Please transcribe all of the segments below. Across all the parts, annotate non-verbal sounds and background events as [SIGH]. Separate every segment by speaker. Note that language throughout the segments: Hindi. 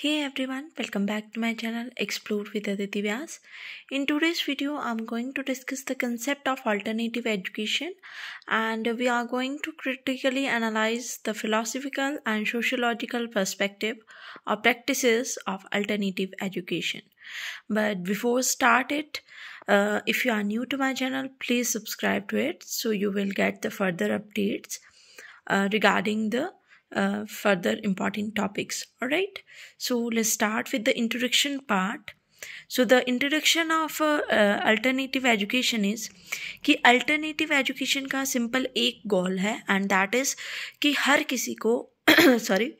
Speaker 1: Hey everyone, welcome back to my channel Explore with Aditi Vyas. In today's video, I'm going to discuss the concept of alternative education and we are going to critically analyze the philosophical and sociological perspective or practices of alternative education. But before start it, uh, if you are new to my channel, please subscribe to it so you will get the further updates uh, regarding the uh, further important topics all right so let's start with the introduction part so the introduction of uh, uh, alternative education is कि alternative education का simple एक goal है and that is कि हर किसी को sorry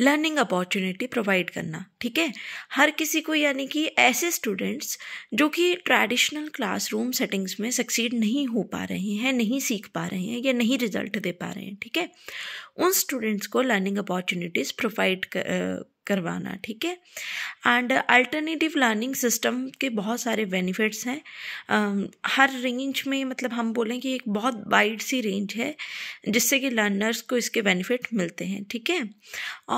Speaker 1: लर्निंग अपॉर्चुनिटी प्रोवाइड करना ठीक है हर किसी को यानी कि ऐसे स्टूडेंट्स जो कि ट्रेडिशनल क्लासरूम सेटिंग्स में सक्सीड नहीं हो पा रहे हैं नहीं सीख पा रहे हैं या नहीं रिजल्ट दे पा रहे हैं ठीक है उन स्टूडेंट्स को लर्निंग अपॉर्चुनिटीज़ प्रोवाइड करवाना ठीक है एंड अल्टरनेटिव लर्निंग सिस्टम के बहुत सारे बेनिफिट्स हैं uh, हर रेंज में मतलब हम बोलें कि एक बहुत वाइड सी रेंज है जिससे कि लर्नर्स को इसके बेनिफिट मिलते हैं ठीक है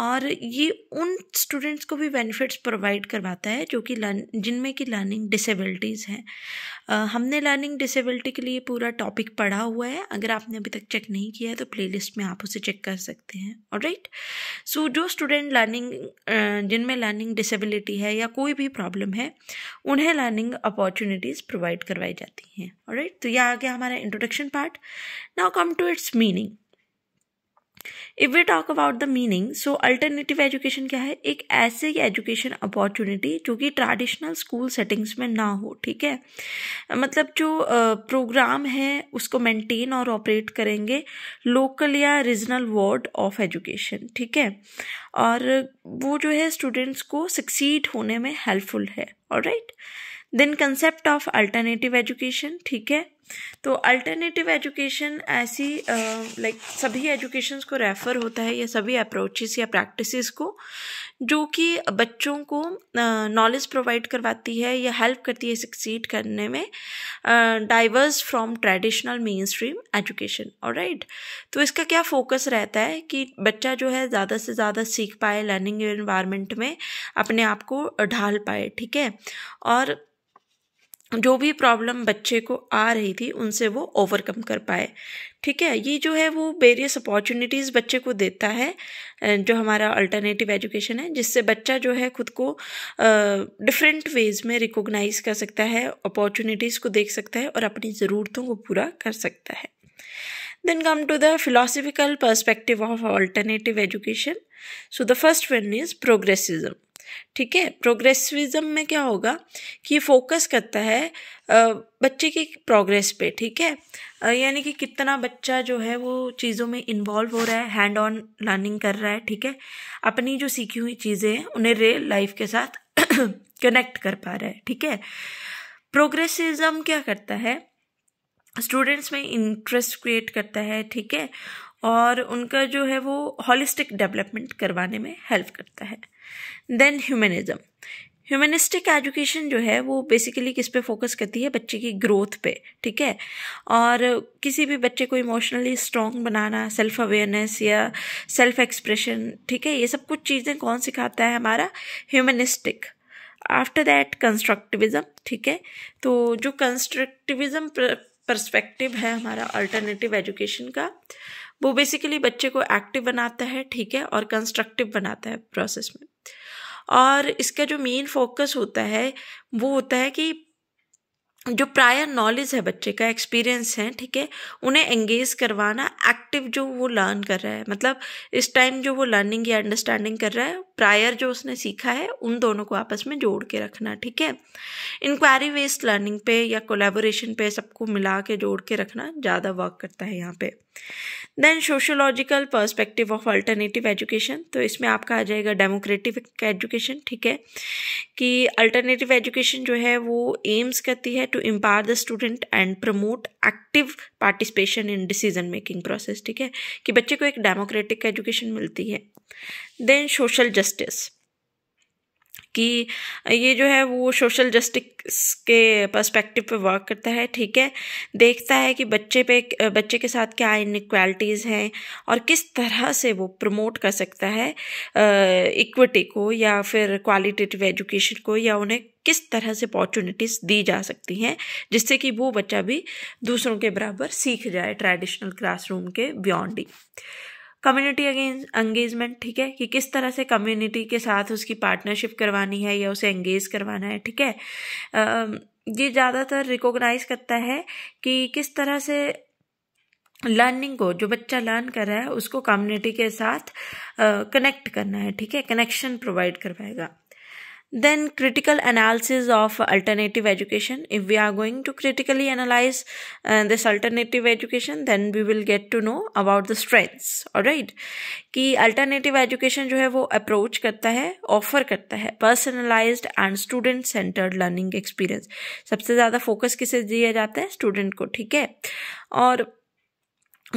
Speaker 1: और ये उन स्टूडेंट्स को भी बेनिफिट्स प्रोवाइड करवाता है जो कि लर्न जिनमें कि लर्निंग डिसेबिलिटीज़ हैं uh, हमने लर्निंग डिसेबिलिटी के लिए पूरा टॉपिक पढ़ा हुआ है अगर आपने अभी तक चेक नहीं किया है तो प्लेलिस्ट में आप उसे चेक कर सकते हैं और राइट सो जो स्टूडेंट लर्निंग जिनमें लर्निंग डिसेबिलिटी है या कोई भी प्रॉब्लम है उन्हें लर्निंग अपॉर्चुनिटीज़ प्रोवाइड करवाई जाती हैं राइट तो यह आ गया हमारा introduction part now come to its meaning if we talk about the meaning so alternative education क्या है एक ऐसे एजुकेशन अपॉर्चुनिटी जो कि ट्रेडिशनल स्कूल सेटिंग्स में ना हो ठीक है मतलब जो प्रोग्राम uh, है उसको मेंटेन और ऑपरेट करेंगे लोकल या रीजनल वार्ड ऑफ एजुकेशन ठीक है और वो जो है स्टूडेंट्स को सक्सीड होने में हेल्पफुल है और right then concept of alternative education ठीक है तो अल्टरनेटिव एजुकेशन ऐसी लाइक सभी एजुकेशन को रेफ़र होता है या सभी अप्रोचेस या प्रैक्टिसेस को जो कि बच्चों को नॉलेज प्रोवाइड करवाती है या हेल्प करती है सक्सीड करने में diverse from traditional mainstream education और राइट तो इसका क्या फोकस रहता है कि बच्चा जो है ज़्यादा से ज़्यादा सीख पाए लर्निंग एनवायरमेंट में अपने आप को ढाल पाए ठीक है और जो भी प्रॉब्लम बच्चे को आ रही थी उनसे वो ओवरकम कर पाए ठीक है ये जो है वो वेरियस अपॉर्चुनिटीज़ बच्चे को देता है जो हमारा अल्टरनेटिव एजुकेशन है जिससे बच्चा जो है खुद को डिफरेंट वेज में रिकॉग्नाइज कर सकता है अपॉर्चुनिटीज़ को देख सकता है और अपनी ज़रूरतों को पूरा कर सकता है then come to the philosophical perspective of alternative education so the first one is progressivism ठीक है प्रोग्रेसिविज्म में क्या होगा कि फोकस करता है बच्चे की प्रोग्रेस पे ठीक है यानी कि कितना बच्चा जो है वो चीज़ों में इन्वॉल्व हो रहा है हैंड ऑन लर्निंग कर रहा है ठीक है अपनी जो सीखी हुई चीज़ें हैं उन्हें रियल लाइफ के साथ कनेक्ट [COUGHS] कर पा रहा है ठीक है प्रोग्रेसिज्म क्या करता है स्टूडेंट्स में इंटरेस्ट क्रिएट करता है ठीक है और उनका जो है वो हॉलिस्टिक डेवलपमेंट करवाने में हेल्प करता है देन ह्यूमनिज़म ह्यूमनिस्टिक एजुकेशन जो है वो बेसिकली किस पे फोकस करती है बच्चे की ग्रोथ पे ठीक है और किसी भी बच्चे को इमोशनली स्ट्रांग बनाना सेल्फ अवेयरनेस या सेल्फ एक्सप्रेशन ठीक है ये सब कुछ चीज़ें कौन सिखाता है हमारा ह्यूमनिस्टिक आफ्टर दैट कंस्ट्रक्टिविज़म ठीक है तो जो कंस्ट्रक्टिविज़म परस्पेक्टिव है हमारा अल्टरनेटिव एजुकेशन का वो बेसिकली बच्चे को एक्टिव बनाता है ठीक है और कंस्ट्रक्टिव बनाता है प्रोसेस में और इसका जो मेन फोकस होता है वो होता है कि जो प्रायर नॉलेज है बच्चे का एक्सपीरियंस है ठीक है उन्हें एंगेज करवाना एक्टिव जो वो लर्न कर रहा है मतलब इस टाइम जो वो लर्निंग या अंडरस्टैंडिंग कर रहा है प्रायर जो उसने सीखा है उन दोनों को आपस में जोड़ के रखना ठीक है इंक्वायरी बेस्ड लर्निंग पे या कोलेबोरेशन पे सबको मिला के जोड़ के रखना ज़्यादा वर्क करता है यहाँ पे then sociological perspective of alternative education तो इसमें आपका आ जाएगा डेमोक्रेटिक एजुकेशन ठीक है कि अल्टरनेटिव एजुकेशन जो है वो एम्स करती है to empower the student and promote active participation in decision making process ठीक है कि बच्चे को एक डेमोक्रेटिक एजुकेशन मिलती है देन सोशल जस्टिस जस्टिस कि ये जो है वो सोशल जस्टिस के पर्सपेक्टिव पे वर्क करता है ठीक है देखता है कि बच्चे पे बच्चे के साथ क्या इनक्वालिटीज़ हैं और किस तरह से वो प्रमोट कर सकता है इक्विटी को या फिर क्वालिटेटिव एजुकेशन को या उन्हें किस तरह से अपॉर्चुनिटीज़ दी जा सकती हैं जिससे कि वो बच्चा भी दूसरों के बराबर सीख जाए ट्रेडिशनल क्लासरूम के बियॉन्ड ही कम्युनिटी एंगेजमेंट ठीक है कि किस तरह से कम्युनिटी के साथ उसकी पार्टनरशिप करवानी है या उसे एंगेज करवाना है ठीक है ये ज़्यादातर रिकॉग्नाइज करता है कि किस तरह से लर्निंग को जो बच्चा लर्न कर रहा है उसको कम्युनिटी के साथ कनेक्ट करना है ठीक है कनेक्शन प्रोवाइड करवाएगा Then critical analysis of alternative education. If we are going to critically analyze uh, this alternative education, then we will get to know about the strengths. all right ki alternative education jo hai wo approach karta hai offer karta hai personalized and student centered learning experience. sabse zyada focus kise diya jata hai Student ko theek hai aur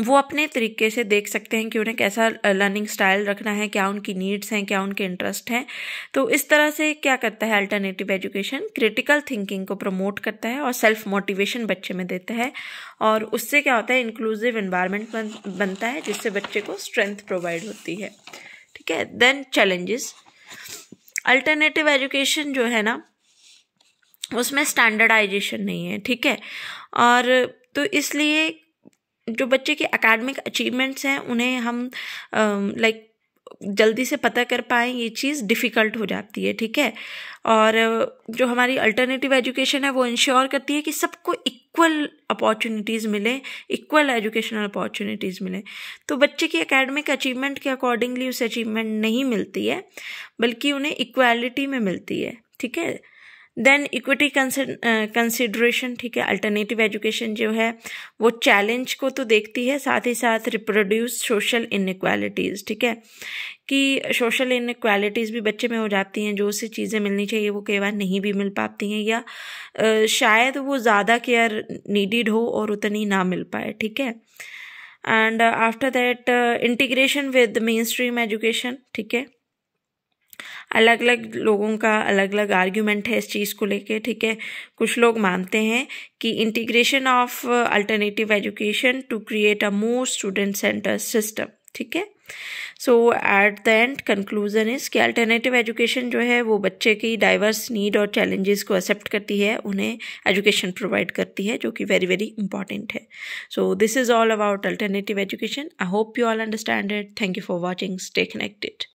Speaker 1: वो अपने तरीके से देख सकते हैं कि उन्हें कैसा लर्निंग स्टाइल रखना है क्या उनकी नीड्स हैं क्या उनके इंटरेस्ट हैं तो इस तरह से क्या करता है अल्टरनेटिव एजुकेशन क्रिटिकल थिंकिंग को प्रमोट करता है और सेल्फ मोटिवेशन बच्चे में देता है और उससे क्या होता है इंक्लूसिव इन्वायरमेंट बन, बनता है जिससे बच्चे को स्ट्रेंथ प्रोवाइड होती है ठीक है देन चैलेंजेस अल्टरनेटिव एजुकेशन जो है ना उसमें स्टैंडर्डाइजेशन नहीं है ठीक है और तो इसलिए जो बच्चे के अकेडमिक अचीवमेंट्स हैं उन्हें हम लाइक जल्दी से पता कर पाएँ ये चीज़ डिफ़िकल्ट हो जाती है ठीक है और जो हमारी अल्टरनेटिव एजुकेशन है वो इंश्योर करती है कि सबको इक्वल अपॉर्चुनिटीज़ मिलें इक्वल एजुकेशनल अपॉर्चुनिटीज़ मिलें तो बच्चे की एकेडमिक अचीवमेंट के अकॉर्डिंगली उसे अचीवमेंट नहीं मिलती है बल्कि उन्हें इक्वालिटी में मिलती है ठीक है देन इक्विटी कंसिड्रेशन ठीक है अल्टरनेटिव एजुकेशन जो है वो चैलेंज को तो देखती है साथ ही साथ रिप्रोड्यूस सोशल इनक्वालिटीज़ ठीक है कि सोशल इनक्वालिटीज़ भी बच्चे में हो जाती हैं जो उसे चीज़ें मिलनी चाहिए वो कई बार नहीं भी मिल पाती हैं या आ, शायद वो ज़्यादा केयर नीडिड हो और उतनी ना मिल पाए ठीक है and after that integration with mainstream education ठीक है अलग अलग लोगों का अलग अलग आर्ग्यूमेंट है इस चीज़ को लेके ठीक है कुछ लोग मानते हैं कि integration of alternative education to create a more student centre system ठीक है so at the end conclusion is कि अल्टरनेटिव एजुकेशन जो है वो बच्चे की डाइवर्स नीड और चैलेंजेस को एक्सेप्ट करती है उन्हें एजुकेशन प्रोवाइड करती है जो कि वेरी वेरी इंपॉर्टेंट है so this is all about alternative education I hope you all understand it thank you for watching stay connected